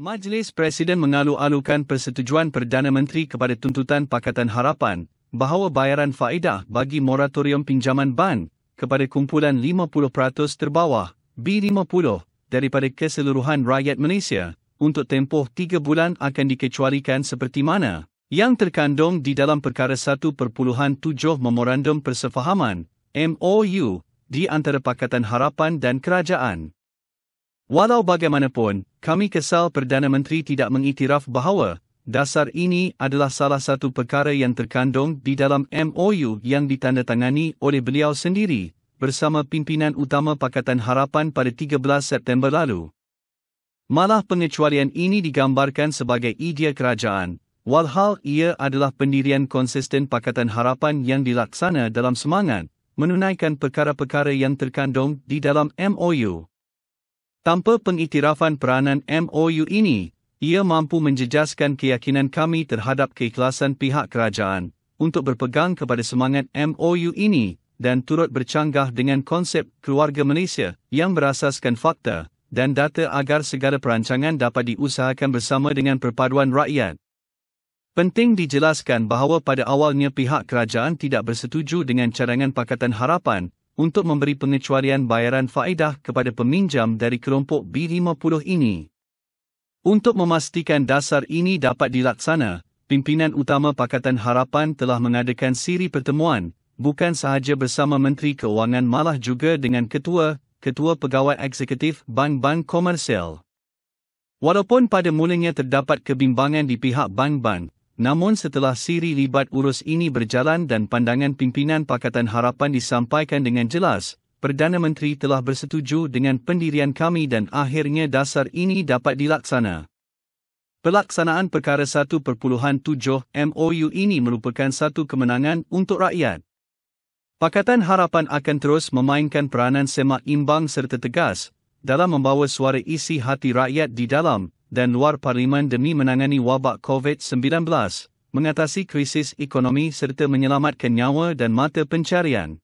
Majlis Presiden mengalu-alukan persetujuan Perdana Menteri kepada tuntutan Pakatan Harapan bahawa bayaran faedah bagi moratorium pinjaman ban kepada kumpulan 50% terbawah B50 daripada keseluruhan rakyat Malaysia untuk tempoh 3 bulan akan dikecualikan seperti mana yang terkandung di dalam perkara 1.7 Memorandum Persefahaman MOU di antara Pakatan Harapan dan Kerajaan. Walau bagaimanapun, kami kesal Perdana Menteri tidak mengiktiraf bahawa dasar ini adalah salah satu perkara yang terkandung di dalam MOU yang ditandatangani oleh beliau sendiri bersama pimpinan utama Pakatan Harapan pada 13 September lalu. Malah pengecualian ini digambarkan sebagai idea kerajaan, walhal ia adalah pendirian konsisten Pakatan Harapan yang dilaksana dalam semangat menunaikan perkara-perkara yang terkandung di dalam MOU. Tanpa pengiktirafan peranan MOU ini, ia mampu menjejaskan keyakinan kami terhadap keikhlasan pihak kerajaan untuk berpegang kepada semangat MOU ini dan turut bercanggah dengan konsep keluarga Malaysia yang berasaskan fakta dan data agar segala perancangan dapat diusahakan bersama dengan perpaduan rakyat. Penting dijelaskan bahawa pada awalnya pihak kerajaan tidak bersetuju dengan cadangan Pakatan Harapan untuk memberi pengecualian bayaran faedah kepada peminjam dari kelompok B50 ini. Untuk memastikan dasar ini dapat dilaksana, pimpinan utama Pakatan Harapan telah mengadakan siri pertemuan, bukan sahaja bersama Menteri Keuangan malah juga dengan Ketua, Ketua Pegawai Eksekutif Bank-Bank Komersial. Walaupun pada mulanya terdapat kebimbangan di pihak bank-bank, Namun setelah siri libat urus ini berjalan dan pandangan pimpinan Pakatan Harapan disampaikan dengan jelas, Perdana Menteri telah bersetuju dengan pendirian kami dan akhirnya dasar ini dapat dilaksana. Pelaksanaan perkara 1.7 MOU ini merupakan satu kemenangan untuk rakyat. Pakatan Harapan akan terus memainkan peranan semak imbang serta tegas dalam membawa suara isi hati rakyat di dalam dan luar parlimen demi menangani wabak COVID-19, mengatasi krisis ekonomi serta menyelamatkan nyawa dan mata pencarian.